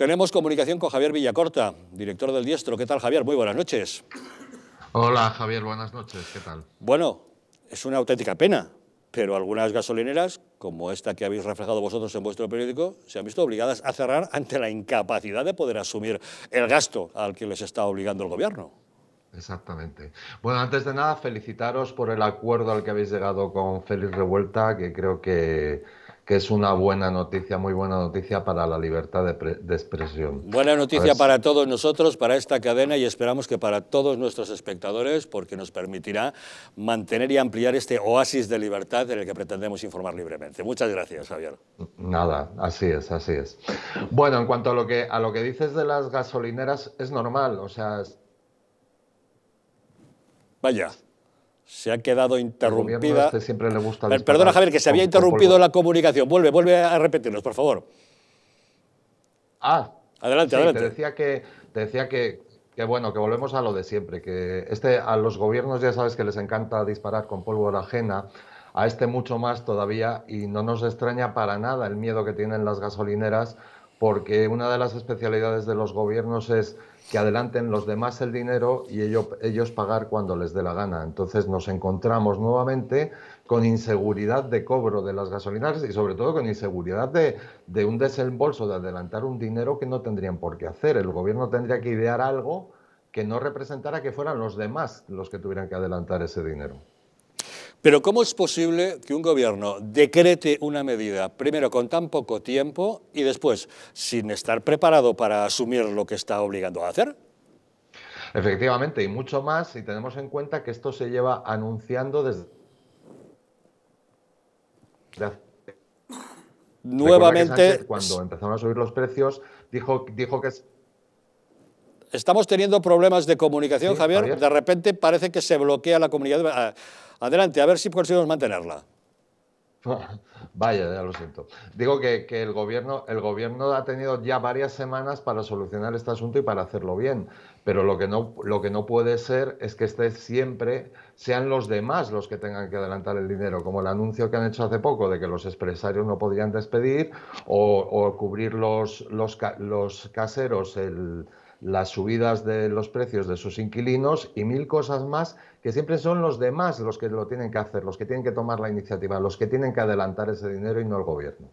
Tenemos comunicación con Javier Villacorta, director del Diestro. ¿Qué tal, Javier? Muy buenas noches. Hola, Javier. Buenas noches. ¿Qué tal? Bueno, es una auténtica pena, pero algunas gasolineras, como esta que habéis reflejado vosotros en vuestro periódico, se han visto obligadas a cerrar ante la incapacidad de poder asumir el gasto al que les está obligando el gobierno. Exactamente. Bueno, antes de nada, felicitaros por el acuerdo al que habéis llegado con Félix Revuelta, que creo que que es una buena noticia, muy buena noticia para la libertad de, expresión. Buena noticia para todos nosotros, para esta cadena y esperamos que para todos nuestros espectadores, porque nos permitirá mantener y ampliar este oasis de libertad en el que pretendemos informar libremente. Muchas gracias, Javier. Nada, así es, así es. Bueno, en cuanto a lo que, a lo que dices de las gasolineras, es normal, o sea... Vaya se ha quedado interrumpida. Este siempre le gusta Perdona, Javier, que se había interrumpido la comunicación. Vuelve, vuelve a repetirnos, por favor. Ah, adelante, Te decía que, decía que, bueno, que volvemos a lo de siempre, que este a los gobiernos ya sabes que les encanta disparar con pólvora ajena. A este mucho más todavía y no nos extraña para nada el miedo que tienen las gasolineras porque una de las especialidades de los gobiernos es que adelanten los demás el dinero y ellos, pagar cuando les dé la gana. Entonces nos encontramos nuevamente con inseguridad de cobro de las gasolineras y sobre todo con inseguridad de un desembolso, de adelantar un dinero que no tendrían por qué hacer. El gobierno tendría que idear algo que no representara que fueran los demás los que tuvieran que adelantar ese dinero. Pero ¿cómo es posible que un gobierno decrete una medida, primero con tan poco tiempo y después sin estar preparado para asumir lo que está obligando a hacer? Efectivamente, y mucho más si tenemos en cuenta que esto se lleva anunciando desde... Nuevamente... cuando empezaron a subir los precios, dijo, dijo que estamos teniendo problemas de comunicación, Javier. De repente parece que se bloquea la comunidad ah, Adelante, a ver si conseguimos mantenerla. Vaya, ya lo siento. Digo que, el, gobierno, el gobierno ha tenido ya varias semanas para solucionar este asunto y para hacerlo bien, pero lo que no, lo que no puede ser es que esté siempre sean los demás los que tengan que adelantar el dinero, como el anuncio que han hecho hace poco de que los empresarios no podrían despedir o, o cubrir los, los, los caseros el, las subidas de los precios de sus inquilinos y mil cosas más que siempre son los demás los que lo tienen que hacer, los que tienen que tomar la iniciativa, los que tienen que adelantar ese dinero y no el gobierno.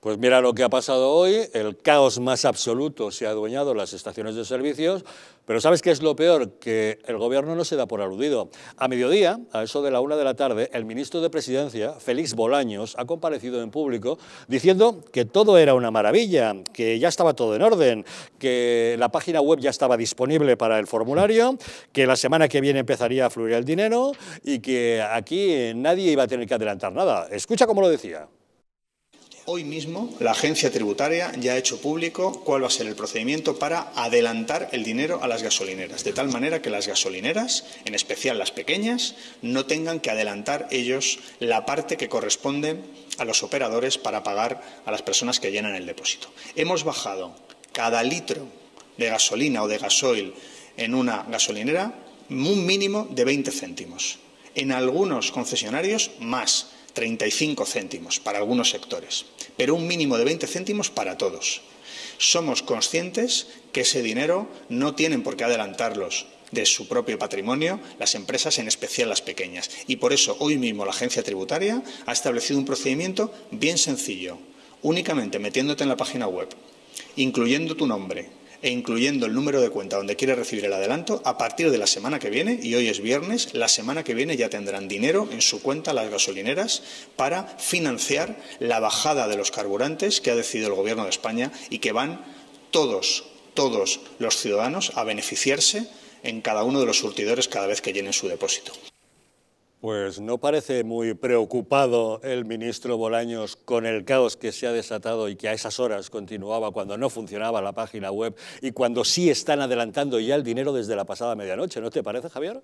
Pues mira lo que ha pasado hoy, el caos más absoluto se ha adueñado las estaciones de servicios, pero ¿sabes qué es lo peor? Que el gobierno no se da por aludido. A mediodía, a eso de la una de la tarde, el ministro de Presidencia, Félix Bolaños, ha comparecido en público diciendo que todo era una maravilla, que ya estaba todo en orden, que la página web ya estaba disponible para el formulario, que la semana que viene empezaría a fluir el dinero y que aquí nadie iba a tener que adelantar nada. Escucha cómo lo decía. Hoy mismo la agencia tributaria ya ha hecho público cuál va a ser el procedimiento para adelantar el dinero a las gasolineras, de tal manera que las gasolineras, en especial las pequeñas, no tengan que adelantar ellos la parte que corresponde a los operadores para pagar a las personas que llenan el depósito. Hemos bajado cada litro de gasolina o de gasoil en una gasolinera un mínimo de 20 céntimos. En algunos concesionarios más, 35 céntimos para algunos sectores pero un mínimo de 20 céntimos para todos. Somos conscientes que ese dinero no tienen por qué adelantarlos de su propio patrimonio las empresas, en especial las pequeñas. Y por eso hoy mismo la agencia tributaria ha establecido un procedimiento bien sencillo, únicamente metiéndote en la página web, incluyendo tu nombre, e incluyendo el número de cuenta donde quiere recibir el adelanto, a partir de la semana que viene, y hoy es viernes, la semana que viene ya tendrán dinero en su cuenta las gasolineras para financiar la bajada de los carburantes que ha decidido el Gobierno de España y que van todos, todos los ciudadanos a beneficiarse en cada uno de los surtidores cada vez que llenen su depósito. Pues no parece muy preocupado el ministro Bolaños con el caos que se ha desatado y que a esas horas continuaba cuando no funcionaba la página web y cuando sí están adelantando ya el dinero desde la pasada medianoche. ¿No te parece, Javier?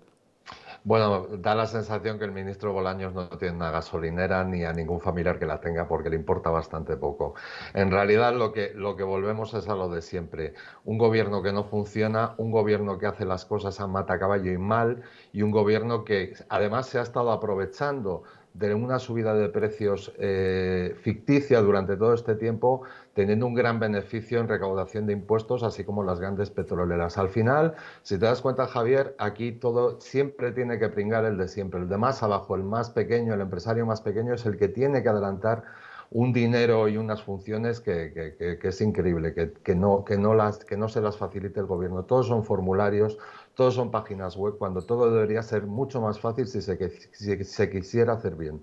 Bueno, da la sensación que el ministro Bolaños no tiene una gasolinera ni a ningún familiar que la tenga porque le importa bastante poco. En realidad lo que, lo que volvemos es a lo de siempre. Un gobierno que no funciona, un gobierno que hace las cosas a mata caballo y mal y un gobierno que además se ha estado aprovechando de una subida de precios eh, ficticia durante todo este tiempo, teniendo un gran beneficio en recaudación de impuestos, así como las grandes petroleras. Al final, si te das cuenta, Javier, aquí todo siempre tiene que pringar el de siempre. El de más abajo, el más pequeño, el empresario más pequeño es el que tiene que adelantar un dinero y unas funciones que, es increíble, que, no, que, no las, que no se las facilite el gobierno. Todos son formularios, todos son páginas web, cuando todo debería ser mucho más fácil si se, se quisiera hacer bien.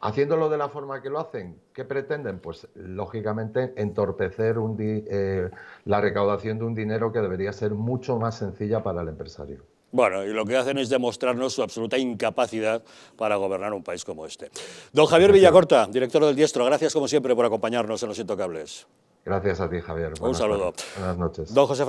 Haciéndolo de la forma que lo hacen, ¿qué pretenden? Pues lógicamente entorpecer un eh, la recaudación de un dinero que debería ser mucho más sencilla para el empresario. Bueno, y lo que hacen es demostrarnos su absoluta incapacidad para gobernar un país como este. Don Javier Villacorta, director del Diestro, gracias como siempre por acompañarnos en Los Intocables. Gracias a ti, Javier. un saludo. Buenas noches.